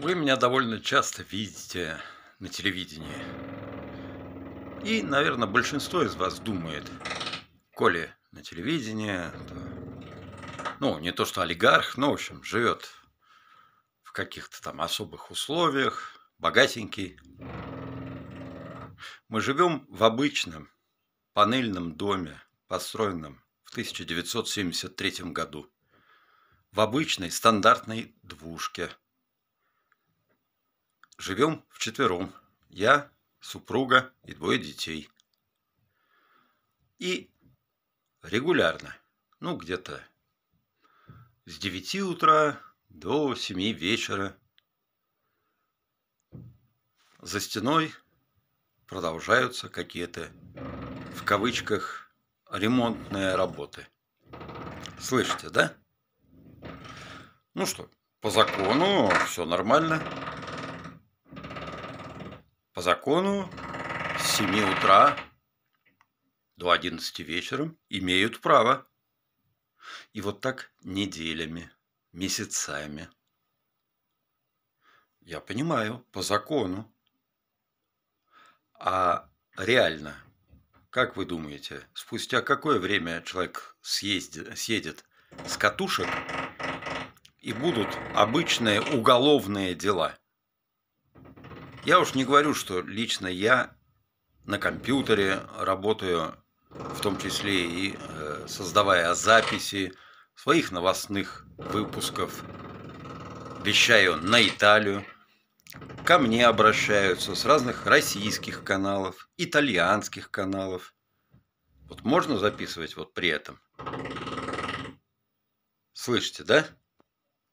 Вы меня довольно часто видите на телевидении. И, наверное, большинство из вас думает, коли на телевидении, то, ну, не то что олигарх, но, в общем, живет в каких-то там особых условиях, богатенький. Мы живем в обычном панельном доме, построенном в 1973 году, в обычной стандартной двушке – Живем вчетвером. Я, супруга и двое детей. И регулярно, ну где-то с 9 утра до 7 вечера за стеной продолжаются какие-то, в кавычках, ремонтные работы. Слышите, да? Ну что, по закону все нормально. По закону с 7 утра до 11 вечера имеют право. И вот так неделями, месяцами. Я понимаю, по закону. А реально, как вы думаете, спустя какое время человек съездит, съедет с катушек и будут обычные уголовные дела – я уж не говорю, что лично я на компьютере работаю, в том числе и э, создавая записи своих новостных выпусков, вещаю на Италию. Ко мне обращаются с разных российских каналов, итальянских каналов. Вот можно записывать вот при этом? Слышите, да?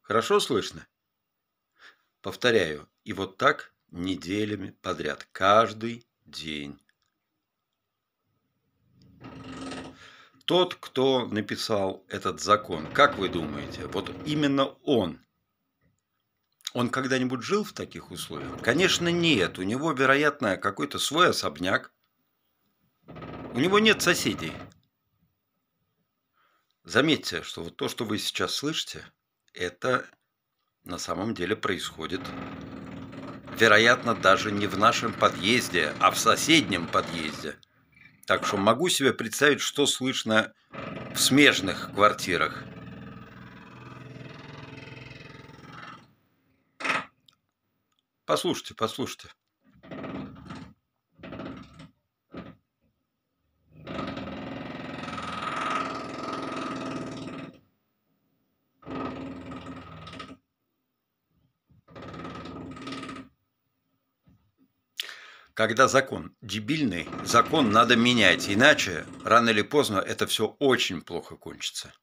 Хорошо слышно? Повторяю, и вот так неделями подряд, каждый день. Тот, кто написал этот закон, как вы думаете, вот именно он, он когда-нибудь жил в таких условиях? Конечно, нет. У него, вероятно, какой-то свой особняк. У него нет соседей. Заметьте, что вот то, что вы сейчас слышите, это на самом деле происходит вероятно, даже не в нашем подъезде, а в соседнем подъезде. Так что могу себе представить, что слышно в смежных квартирах. Послушайте, послушайте. Когда закон дебильный, закон надо менять, иначе рано или поздно это все очень плохо кончится.